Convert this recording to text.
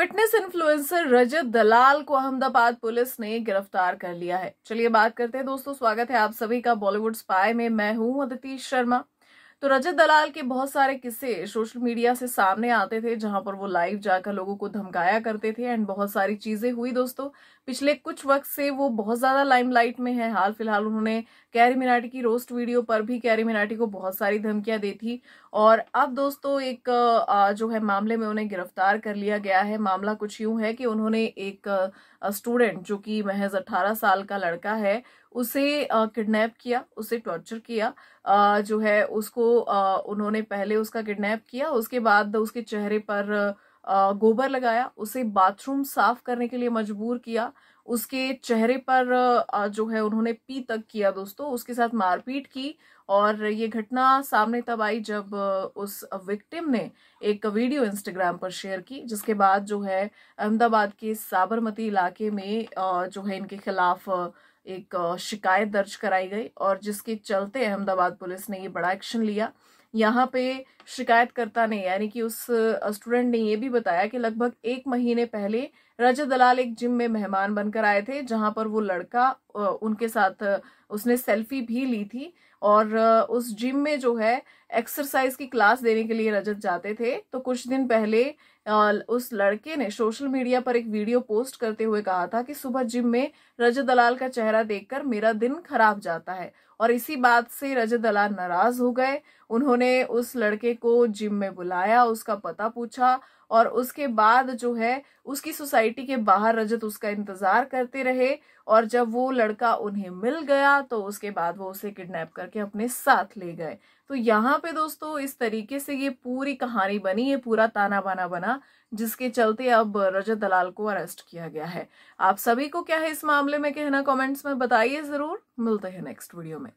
fitness influencer रजत दलाल को Ahmedabad police ने गिरफ्तार कर लिया है चलिए बात करते हैं दोस्तों स्वागत है आप सभी का बॉलीवुड स्पाई में मैं हूं अदिति शर्मा तो रजत दलाल के बहुत सारे किस्से सोशल मीडिया से सामने आते थे जहां पर वो लाइव जाकर लोगों को धमकाया करते थे एंड बहुत सारी चीजें हुई दोस्तों पिछले कुछ वक्त से वो बहुत ज्यादा लाइमलाइट में है हाल फिलहाल उन्होंने कैरी मिनाटी की रोस्ट वीडियो पर भी कैरी मिनाटी को बहुत सारी धमकियां दी थी और अब दोस्तों एक जो है मामले में उन्हें गिरफ्तार कर लिया गया है मामला कुछ यूं है कि उन्होंने एक स्टूडेंट जो कि महज 18 साल का लड़का है उसे किडनैप किया उसे टॉर्चर किया जो है उसको आ, उन्होंने पहले उसका किडनैप किया उसके बाद उसके चेहरे पर आ, गोबर लगाया उसे बाथरूम साफ करने के लिए मजबूर किया उसके चेहरे पर आ, जो है उन्होंने पी तक किया दोस्तों उसके साथ मारपीट की और ये घटना सामने तब आई जब उस विक्टिम ने एक वीडियो इंस्टाग्राम पर शेयर की जिसके बाद जो है अहमदाबाद के साबरमती इलाके में जो है इनके खिलाफ एक शिकायत दर्ज कराई गई और जिसके चलते अहमदाबाद पुलिस ने ये बड़ा एक्शन लिया यहाँ पे शिकायतकर्ता ने यानी कि उस स्टूडेंट ने ये भी बताया कि लगभग एक महीने पहले रजत दलाल एक जिम में मेहमान बनकर आए थे जहां पर वो लड़का उनके साथ उसने सेल्फी भी ली थी और उस जिम में जो है एक्सरसाइज की क्लास देने के लिए रजत जाते थे तो कुछ दिन पहले उस लड़के ने सोशल मीडिया पर एक वीडियो पोस्ट करते हुए कहा था कि सुबह जिम में रजत दलाल का चेहरा देखकर मेरा दिन खराब जाता है और इसी बात से रजत दलाल नाराज हो गए उन्होंने उस लड़के को जिम में बुलाया उसका पता पूछा और उसके बाद जो है उसकी सोसाइटी के बाहर रजत उसका इंतजार करते रहे और जब वो लड़का उन्हें मिल गया तो उसके बाद वो उसे किडनैप करके अपने साथ ले गए तो यहाँ पे दोस्तों इस तरीके से ये पूरी कहानी बनी ये पूरा ताना बाना बना जिसके चलते अब रजत दलाल को अरेस्ट किया गया है आप सभी को क्या है इस मामले में कहना कॉमेंट्स में बताइए जरूर मिलते हैं नेक्स्ट वीडियो में